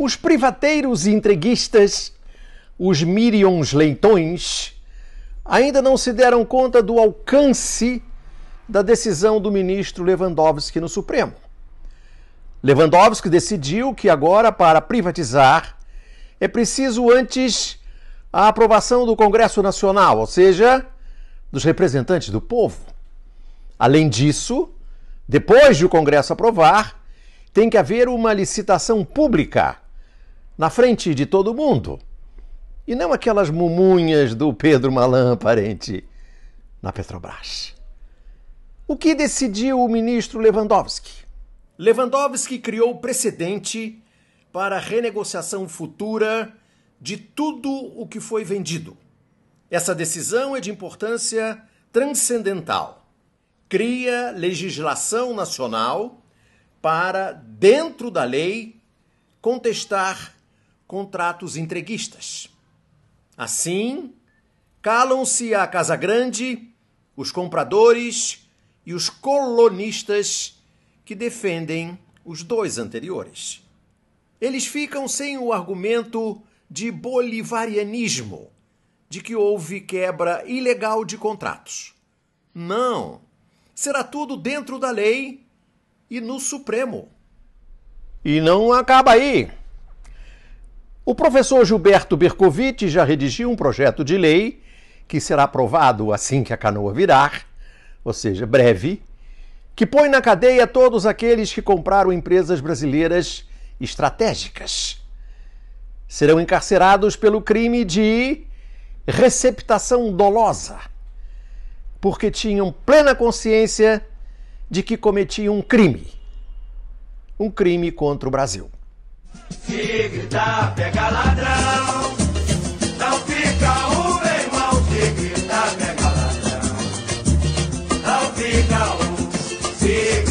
Os privateiros e entreguistas, os mirions leitões, ainda não se deram conta do alcance da decisão do ministro Lewandowski no Supremo. Lewandowski decidiu que agora, para privatizar, é preciso antes a aprovação do Congresso Nacional, ou seja, dos representantes do povo. Além disso, depois de o Congresso aprovar, tem que haver uma licitação pública na frente de todo mundo. E não aquelas mumunhas do Pedro Malan, parente, na Petrobras. O que decidiu o ministro Lewandowski? Lewandowski criou precedente para a renegociação futura de tudo o que foi vendido. Essa decisão é de importância transcendental. Cria legislação nacional para, dentro da lei, contestar contratos entreguistas. Assim, calam-se a Casa Grande, os compradores e os colonistas que defendem os dois anteriores. Eles ficam sem o argumento de bolivarianismo, de que houve quebra ilegal de contratos. Não. Será tudo dentro da lei e no Supremo. E não acaba aí. O professor Gilberto Bercovitch já redigiu um projeto de lei que será aprovado assim que a canoa virar, ou seja, breve, que põe na cadeia todos aqueles que compraram empresas brasileiras estratégicas. Serão encarcerados pelo crime de receptação dolosa, porque tinham plena consciência de que cometiam um crime. Um crime contra o Brasil. Se gritar, pega ladrão. Não fica um meu irmão. Se gritar, pega ladrão. Não fica um. Se